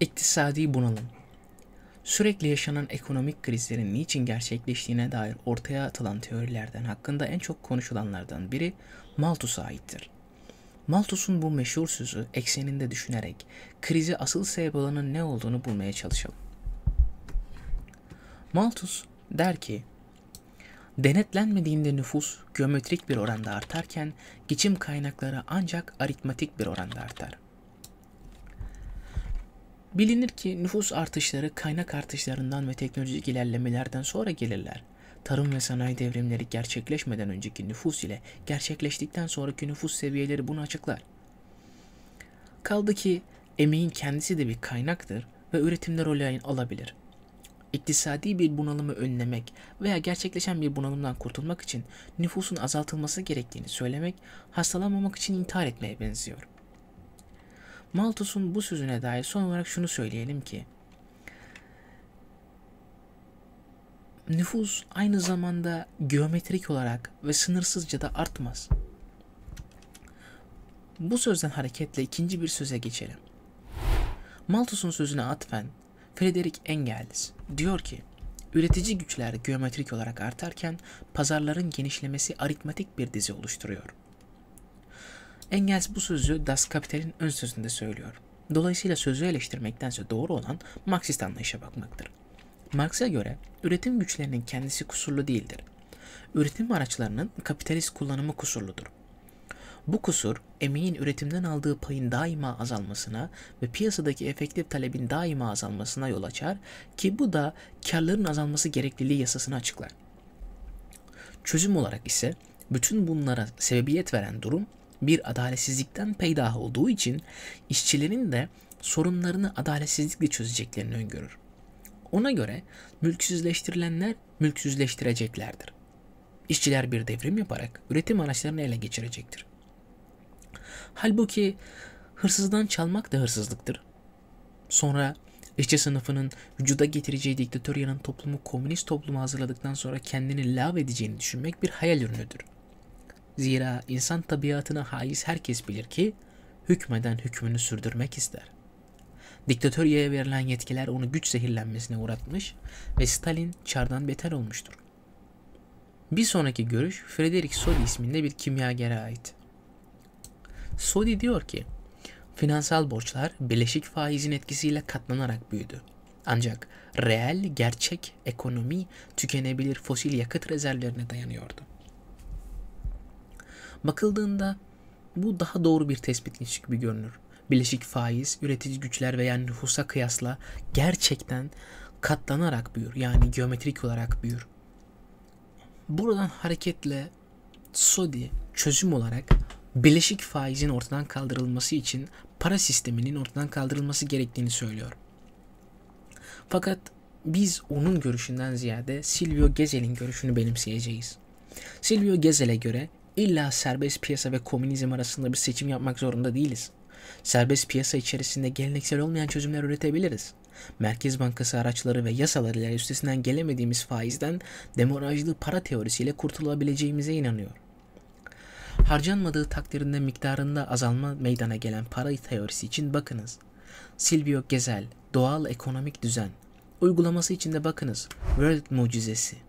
İktisadi bunalım. Sürekli yaşanan ekonomik krizlerin niçin gerçekleştiğine dair ortaya atılan teorilerden hakkında en çok konuşulanlardan biri Malthus'a aittir. Malthus'un bu meşhur sözü ekseninde düşünerek krizi asıl sebep olanın ne olduğunu bulmaya çalışalım. Malthus der ki, Denetlenmediğinde nüfus geometrik bir oranda artarken geçim kaynakları ancak aritmatik bir oranda artar.'' Bilinir ki nüfus artışları kaynak artışlarından ve teknolojik ilerlemelerden sonra gelirler. Tarım ve sanayi devrimleri gerçekleşmeden önceki nüfus ile gerçekleştikten sonraki nüfus seviyeleri bunu açıklar. Kaldı ki emeğin kendisi de bir kaynaktır ve üretimde rol alabilir. İktisadi bir bunalımı önlemek veya gerçekleşen bir bunalımdan kurtulmak için nüfusun azaltılması gerektiğini söylemek, hastalanmamak için intihar etmeye benziyor.'' Malthus'un bu sözüne dair son olarak şunu söyleyelim ki nüfus aynı zamanda geometrik olarak ve sınırsızca da artmaz. Bu sözden hareketle ikinci bir söze geçelim. Malthus'un sözüne atfen Frederick Engels diyor ki üretici güçler geometrik olarak artarken pazarların genişlemesi aritmatik bir dizi oluşturuyor.'' Engels bu sözü Das Kapital'in ön sözünde söylüyor. Dolayısıyla sözü eleştirmektense doğru olan Marksist anlayışa bakmaktır. Marx'a göre üretim güçlerinin kendisi kusurlu değildir. Üretim araçlarının kapitalist kullanımı kusurludur. Bu kusur emeğin üretimden aldığı payın daima azalmasına ve piyasadaki efektif talebin daima azalmasına yol açar ki bu da karların azalması gerekliliği yasasını açıklar. Çözüm olarak ise bütün bunlara sebebiyet veren durum bir adaletsizlikten peydah olduğu için işçilerin de sorunlarını adaletsizlikle çözeceklerini öngörür. Ona göre mülksüzleştirilenler mülksüzleştireceklerdir. İşçiler bir devrim yaparak üretim araçlarını ele geçirecektir. Halbuki hırsızdan çalmak da hırsızlıktır. Sonra işçi sınıfının vücuda getireceği diktatör toplumu komünist topluma hazırladıktan sonra kendini lav edeceğini düşünmek bir hayal ürünüdür.'' Zira insan tabiatına haiz herkes bilir ki hükmeden hükmünü sürdürmek ister. Diktatöryeye verilen yetkiler onu güç zehirlenmesine uğratmış ve Stalin çardan beter olmuştur. Bir sonraki görüş Frederick Sodi isminde bir kimyagere ait. Sodi diyor ki, finansal borçlar birleşik faizin etkisiyle katlanarak büyüdü. Ancak reel, gerçek ekonomi tükenebilir fosil yakıt rezervlerine dayanıyordu. Bakıldığında bu daha doğru bir tespitmiş gibi görünür. Bileşik faiz, üretici güçler veya nüfusa kıyasla gerçekten katlanarak büyür. Yani geometrik olarak büyür. Buradan hareketle Sodi çözüm olarak bileşik faizin ortadan kaldırılması için para sisteminin ortadan kaldırılması gerektiğini söylüyor. Fakat biz onun görüşünden ziyade Silvio Gezel'in görüşünü benimseyeceğiz. Silvio Gezel'e göre illa serbest piyasa ve komünizm arasında bir seçim yapmak zorunda değiliz. Serbest piyasa içerisinde geleneksel olmayan çözümler üretebiliriz. Merkez Bankası araçları ve yasalarıyla üstesinden gelemediğimiz faizden demorajlı para teorisiyle kurtulabileceğimize inanıyor. Harcanmadığı takdirinde miktarında azalma meydana gelen para teorisi için bakınız. Silvio Gezel, Doğal Ekonomik Düzen. Uygulaması için de bakınız. World Mucizesi.